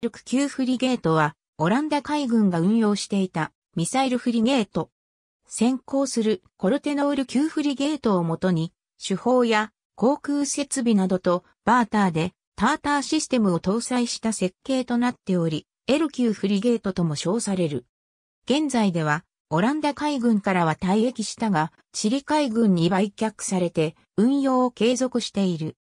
ルク級フリゲートは、オランダ海軍が運用していたミサイルフリゲート。先行するコルテノール級フリゲートをもとに、手法や航空設備などとバーターでターターシステムを搭載した設計となっており、L 級フリゲートとも称される。現在では、オランダ海軍からは退役したが、チリ海軍に売却されて運用を継続している。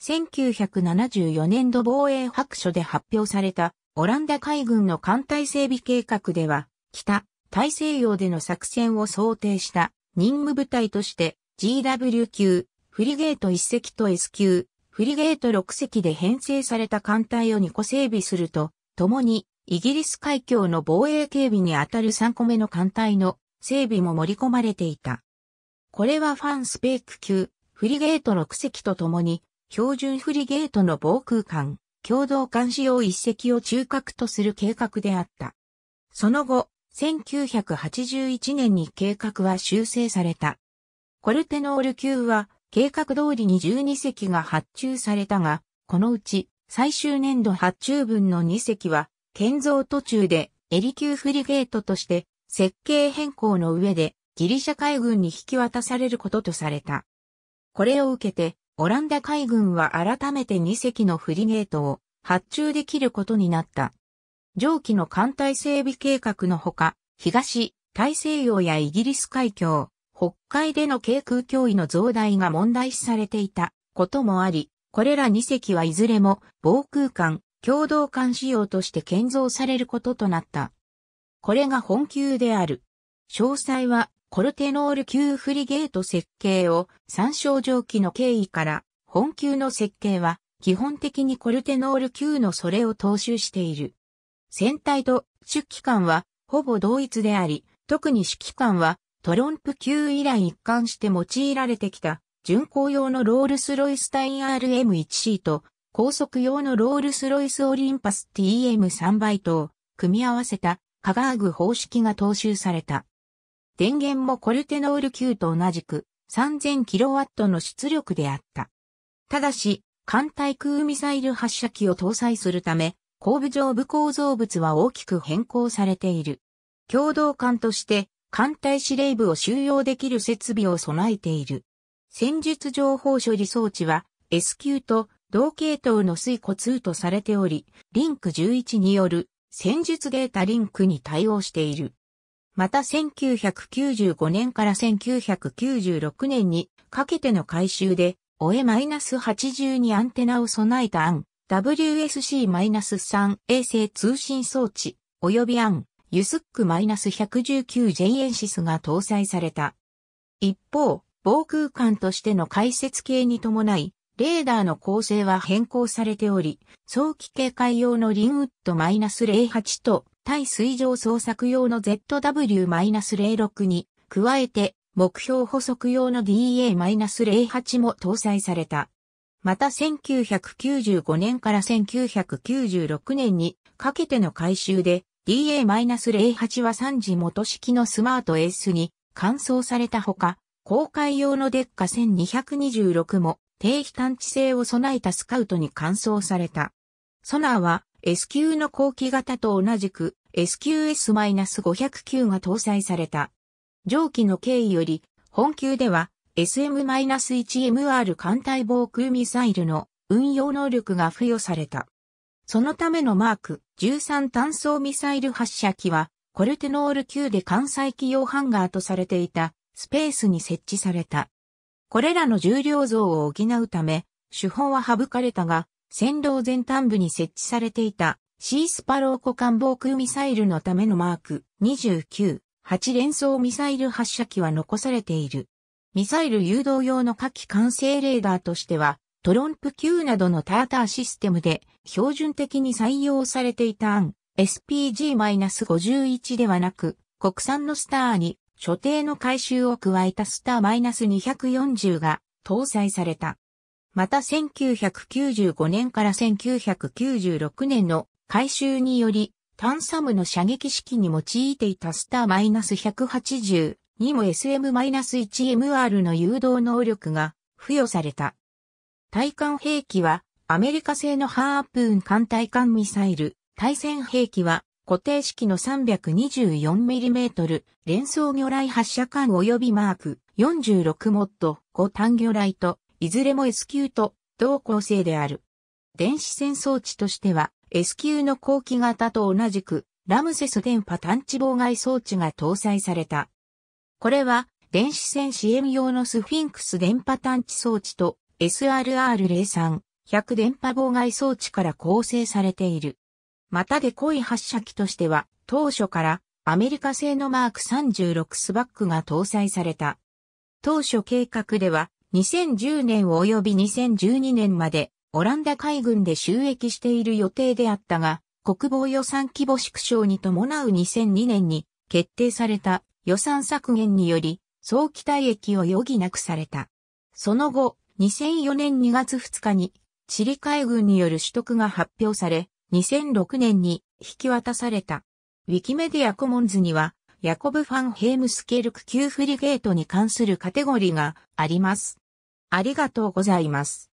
1974年度防衛白書で発表されたオランダ海軍の艦隊整備計画では、北、大西洋での作戦を想定した任務部隊として GW 級、フリゲート1隻と S 級、フリゲート6隻で編成された艦隊を2個整備すると、共にイギリス海峡の防衛警備にあたる3個目の艦隊の整備も盛り込まれていた。これはファンスペーク級、フリゲート6隻と共に標準フリゲートの防空艦、共同監視用一隻を中核とする計画であった。その後、1981年に計画は修正された。コルテノール級は計画通りに12隻が発注されたが、このうち最終年度発注分の2隻は建造途中でエリ級フリゲートとして設計変更の上でギリシャ海軍に引き渡されることとされた。これを受けてオランダ海軍は改めて2隻のフリゲートを発注できることになった。上記の艦隊整備計画のほか、東、大西洋やイギリス海峡、北海での軽空脅威の増大が問題視されていたこともあり、これら2隻はいずれも防空艦、共同艦仕様として建造されることとなった。これが本級である。詳細はコルテノール級フリゲート設計を参照蒸気の経緯から、本級の設計は基本的にコルテノール級のそれを踏襲している。船体と出機関はほぼ同一であり、特に指揮官はトロンプ級以来一貫して用いられてきた巡航用のロールスロイスタイン RM1C と高速用のロールスロイスオリンパス TM3 倍を組み合わせたカガーグ方式が踏襲された。電源もコルテノール級と同じく 3000kW の出力であった。ただし、艦対空ミサイル発射機を搭載するため、後部上部構造物は大きく変更されている。共同艦として、艦隊司令部を収容できる設備を備えている。戦術情報処理装置は S 級と同系統の水庫2とされており、リンク11による戦術データリンクに対応している。また1995年から1996年にかけての改修で、o e 8 0にアンテナを備えた案、WSC-3 衛星通信装置、及び案、USIC-119J エンシスが搭載された。一方、防空間としての解説系に伴い、レーダーの構成は変更されており、早期警戒用のリンウッド -08 と対水上捜索用の ZW-06 に、加えて、目標補足用の DA-08 も搭載された。また1995年から1996年にかけての改修で DA-08 は3次元式のスマート S に換装されたほか、公開用のデッカ1226も低飛探知性を備えたスカウトに換装された。ソナーは S 級の後期型と同じく SQS-509 が搭載された。上記の経緯より、本級では SM-1MR 艦隊防空ミサイルの運用能力が付与された。そのためのマーク13単装ミサイル発射機は、コルテノール級で艦載機用ハンガーとされていたスペースに設置された。これらの重量増を補うため、手法は省かれたが、線路全端部に設置されていたシースパロー湖間防空ミサイルのためのマーク29、8連装ミサイル発射機は残されている。ミサイル誘導用の火器完成レーダーとしては、トロンプ Q などのターターシステムで標準的に採用されていた案 SPG-51 ではなく、国産のスターに所定の回収を加えたスター -240 が搭載された。また1995年から1996年の改修により、ンサムの射撃式に用いていたスター -180 にも SM-1MR の誘導能力が付与された。対艦兵器はアメリカ製のハープーン艦対艦ミサイル、対戦兵器は固定式の 324mm 連装魚雷発射管及びマーク46モッド5単魚雷といずれも S 級と同構成である。電子戦装置としては、S 級の後期型と同じく、ラムセス電波探知妨害装置が搭載された。これは、電子戦支援用のスフィンクス電波探知装置と SRR03、100電波妨害装置から構成されている。またで濃い発射機としては、当初からアメリカ製のマーク36スバックが搭載された。当初計画では、2010年及び2012年までオランダ海軍で収益している予定であったが、国防予算規模縮小に伴う2002年に決定された予算削減により早期退役を余儀なくされた。その後、2004年2月2日にチリ海軍による取得が発表され、2006年に引き渡された。ウィキメディアコモンズには、ヤコブ・ファンヘームスケルク級フリゲートに関するカテゴリーがあります。ありがとうございます。